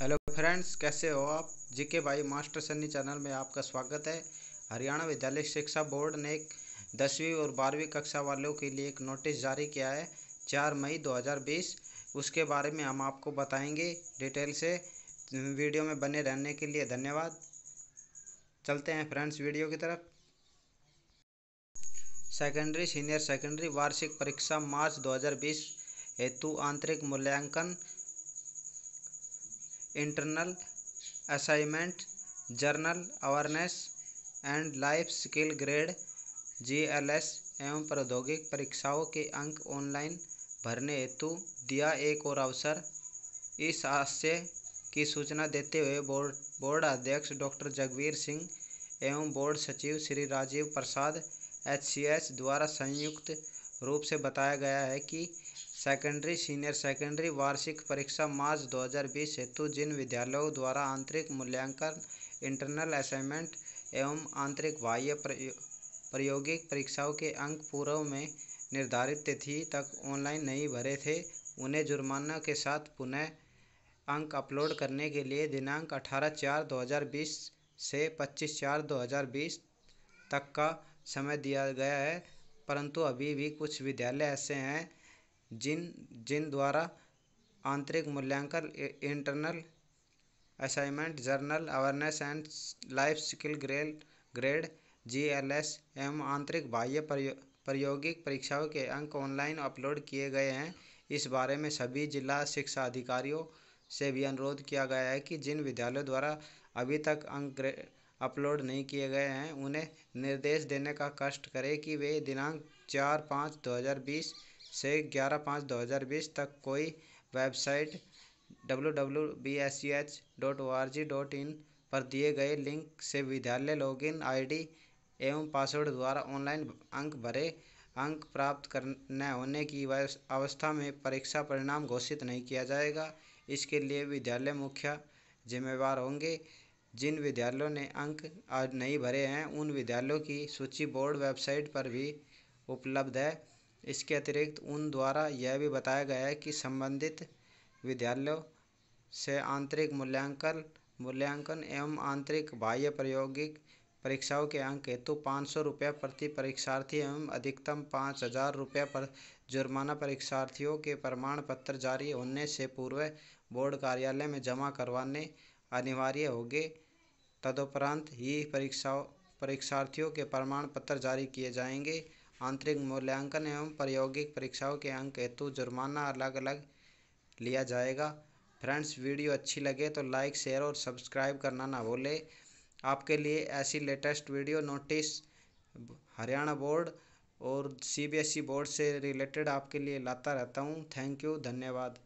hello friends कैसे हो आप जीके भाई मास्टर सन्नी चैनल में आपका स्वागत है हरियाणा विद्यालय शिक्षा बोर्ड ने दसवीं और बारहवीं कक्षा वालों के लिए एक नोटिस जारी किया है चार मई 2020 उसके बारे में हम आपको बताएंगे डिटेल से वीडियो में बने रहने के लिए धन्यवाद चलते हैं फ्रेंड्स वीडियो की तरफ सेकेंडरी सीनियर सेकेंडरी वार्षिक परीक्षा मार्च दो हेतु आंतरिक मूल्यांकन internal assignment journal awareness and life skill grade G L S एवं प्रौद्योगिक परीक्षाओं के अंक ऑनलाइन भरने हेतु दिया एक और अवसर इस आशय की सूचना देते हुए बोर्ड बोर्ड अध्यक्ष डॉक्टर जगवीर सिंह एवं बोर्ड सचिव श्री राजीव प्रसाद एच द्वारा संयुक्त रूप से बताया गया है कि सेकेंडरी सीनियर सेकेंडरी वार्षिक परीक्षा मार्च 2020 हेतु जिन विद्यालयों द्वारा आंतरिक मूल्यांकन इंटरनल असाइनमेंट एवं आंतरिक बाह्य प्रायोगिक परीक्षाओं के अंक पूर्व में निर्धारित तिथि तक ऑनलाइन नहीं भरे थे उन्हें जुर्माना के साथ पुनः अंक अपलोड करने के लिए दिनांक 18 चार 2020 से 25 चार 2020 तक का समय दिया गया है परंतु अभी भी कुछ विद्यालय ऐसे हैं जिन जिन द्वारा आंतरिक मूल्यांकन internal assignment journal awareness and life skill grade grade G L S एवं आंतरिक बाह्य प्रायोगिक परीक्षाओं के अंक ऑनलाइन अपलोड किए गए हैं इस बारे में सभी जिला शिक्षा अधिकारियों से भी अनुरोध किया गया है कि जिन विद्यालयों द्वारा अभी तक अंक अपलोड नहीं किए गए हैं उन्हें निर्देश देने का कष्ट करें कि वे दिनांक चार पाँच दो हज़ार बीस से ग्यारह पाँच दो हज़ार बीस तक कोई website W W B S C H dot O R G dot in पर दिए गए लिंक से विद्यालय लॉगिन आई डी एवं पासवर्ड द्वारा ऑनलाइन अंक भरे अंक प्राप्त करने होने की अवस्था में परीक्षा परिणाम घोषित नहीं किया जाएगा इसके लिए विद्यालय मुख्य जिम्मेवार होंगे जिन विद्यालयों ने अंक आज नहीं भरे हैं उन विद्यालयों की सूची बोर्ड वेबसाइट पर भी उपलब्ध है इसके अतिरिक्त उन द्वारा यह भी बताया गया कि संबंधित विद्यालयों से आंतरिक मूल्यांकन मूल्यांकन एवं आंतरिक बाह्य प्रायोगिक परीक्षाओं के अंक हेतु पाँच सौ रुपये प्रति परीक्षार्थी एवं अधिकतम पाँच हज़ार रुपये पर जुर्माना परीक्षार्थियों के प्रमाण पत्र जारी होने से पूर्व बोर्ड कार्यालय में जमा करवाने अनिवार्य होंगे तदुपरांत ही परीक्षाओं परीक्षार्थियों के प्रमाण पत्र जारी किए जाएंगे आंतरिक मूल्यांकन एवं प्रायोगिक परीक्षाओं के अंक हेतु जुर्माना अलग अलग लिया जाएगा फ्रेंड्स वीडियो अच्छी लगे तो लाइक शेयर और सब्सक्राइब करना ना भूले आपके लिए ऐसी latest video notice Haryana board और सीबीएसई बोर्ड से रिलेटेड आपके लिए लाता रहता हूँ थैंक यू धन्यवाद